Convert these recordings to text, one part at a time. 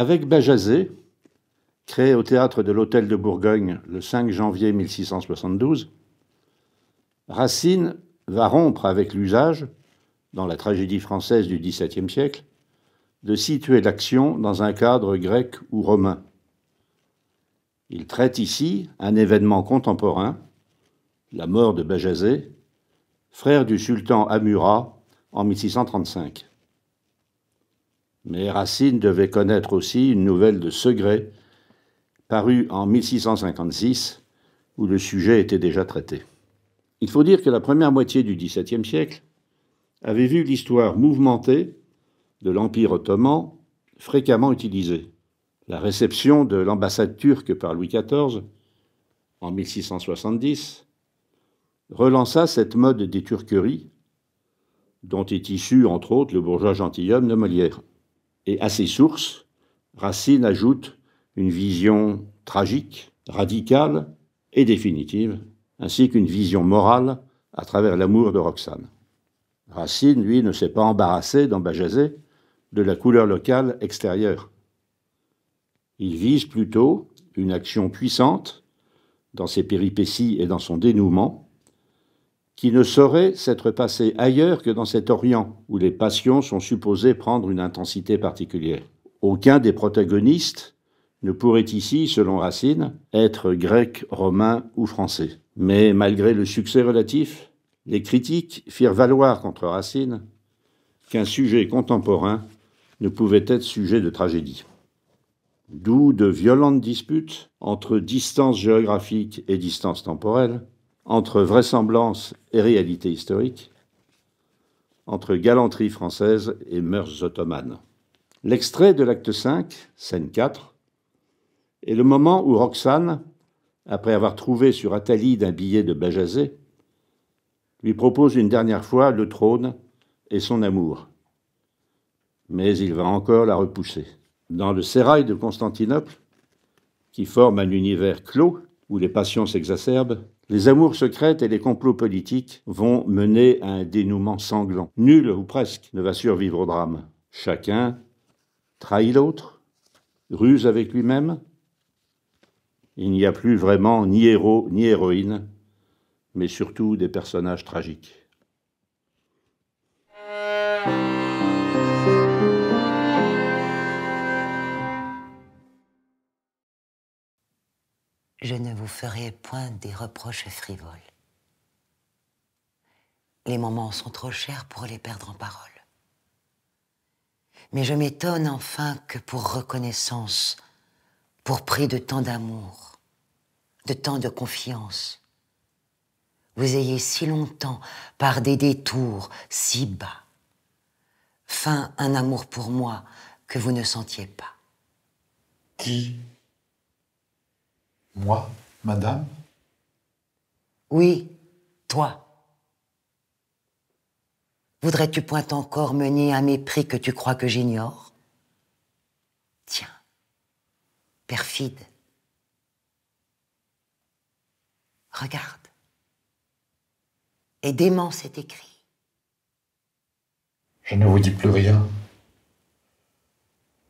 Avec Bajazé, créé au théâtre de l'Hôtel de Bourgogne le 5 janvier 1672, Racine va rompre avec l'usage, dans la tragédie française du XVIIe siècle, de situer l'action dans un cadre grec ou romain. Il traite ici un événement contemporain, la mort de Bajazé, frère du sultan Amura en 1635. Mais Racine devait connaître aussi une nouvelle de secret parue en 1656, où le sujet était déjà traité. Il faut dire que la première moitié du XVIIe siècle avait vu l'histoire mouvementée de l'Empire ottoman fréquemment utilisée. La réception de l'ambassade turque par Louis XIV en 1670 relança cette mode des turqueries dont est issu entre autres le bourgeois gentilhomme de Molière. Et à ses sources, Racine ajoute une vision tragique, radicale et définitive, ainsi qu'une vision morale à travers l'amour de Roxane. Racine, lui, ne s'est pas embarrassé dans de la couleur locale extérieure. Il vise plutôt une action puissante dans ses péripéties et dans son dénouement, qui ne saurait s'être passé ailleurs que dans cet Orient, où les passions sont supposées prendre une intensité particulière. Aucun des protagonistes ne pourrait ici, selon Racine, être grec, romain ou français. Mais malgré le succès relatif, les critiques firent valoir contre Racine qu'un sujet contemporain ne pouvait être sujet de tragédie. D'où de violentes disputes entre distance géographique et distance temporelle, entre vraisemblance et réalité historique, entre galanterie française et mœurs ottomanes. L'extrait de l'acte 5, scène 4, est le moment où Roxane, après avoir trouvé sur Athalie un billet de Bajazet, lui propose une dernière fois le trône et son amour. Mais il va encore la repousser. Dans le sérail de Constantinople, qui forme un univers clos où les passions s'exacerbent, les amours secrètes et les complots politiques vont mener à un dénouement sanglant. Nul, ou presque, ne va survivre au drame. Chacun trahit l'autre, ruse avec lui-même. Il n'y a plus vraiment ni héros ni héroïne, mais surtout des personnages tragiques. je ne vous ferai point des reproches frivoles. Les moments sont trop chers pour les perdre en paroles. Mais je m'étonne enfin que pour reconnaissance, pour prix de tant d'amour, de tant de confiance, vous ayez si longtemps, par des détours si bas, fin un amour pour moi que vous ne sentiez pas. Qui moi, madame Oui, toi. Voudrais-tu point encore me un mépris que tu crois que j'ignore Tiens, perfide. Regarde. Et dément cet écrit. Je ne vous dis plus rien.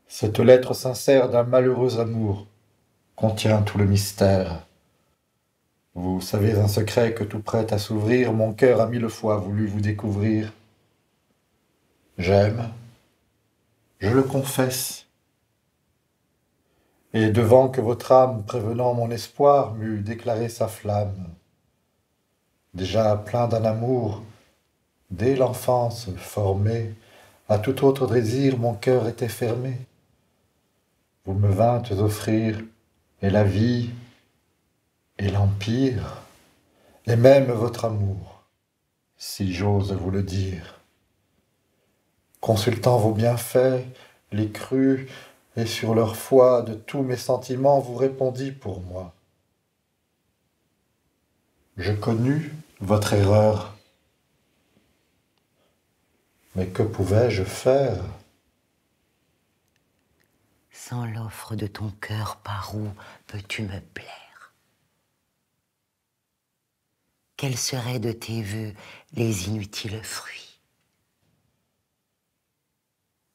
Cette lettre sincère d'un malheureux amour contient tout le mystère. Vous savez un secret que tout prête à s'ouvrir, mon cœur a mille fois voulu vous découvrir. J'aime, je le confesse. Et devant que votre âme, prévenant mon espoir, m'eût déclaré sa flamme, déjà plein d'un amour, dès l'enfance formé, à tout autre désir mon cœur était fermé. Vous me vîntes offrir et la vie, et l'empire, et même votre amour, si j'ose vous le dire. Consultant vos bienfaits, les crus, et sur leur foi de tous mes sentiments vous répondit pour moi. Je connus votre erreur, mais que pouvais-je faire sans l'offre de ton cœur, par où peux-tu me plaire Quels seraient de tes vœux les inutiles fruits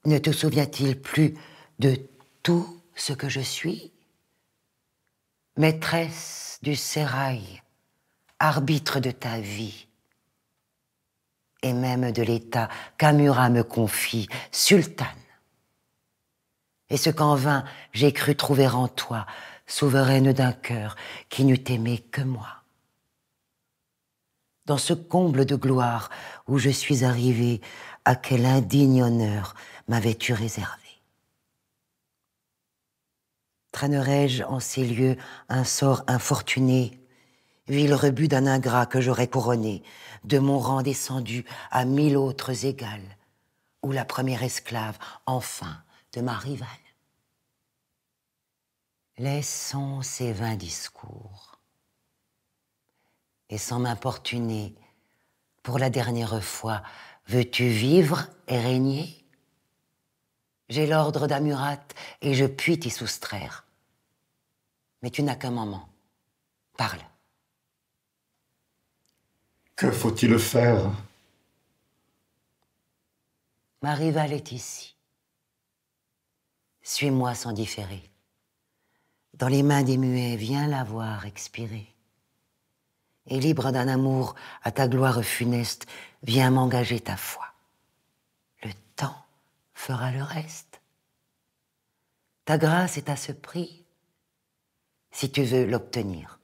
Ne te souvient-il plus de tout ce que je suis Maîtresse du sérail, arbitre de ta vie, et même de l'état qu'Amura me confie, sultane et ce qu'en vain j'ai cru trouver en toi, souveraine d'un cœur qui n'eût aimé que moi. Dans ce comble de gloire où je suis arrivée, à quel indigne honneur m'avais-tu réservé Traînerais-je en ces lieux un sort infortuné, vil rebut d'un ingrat que j'aurais couronné, de mon rang descendu à mille autres égales, où la première esclave, enfin, de ma rivale. Laissons ces vains discours et sans m'importuner, pour la dernière fois, veux-tu vivre et régner J'ai l'ordre d'Amurat et je puis t'y soustraire. Mais tu n'as qu'un moment. Parle. Que faut-il faire Ma rivale est ici. Suis-moi sans différer. Dans les mains des muets, viens la voir expirer. Et libre d'un amour à ta gloire funeste, viens m'engager ta foi. Le temps fera le reste. Ta grâce est à ce prix, si tu veux l'obtenir.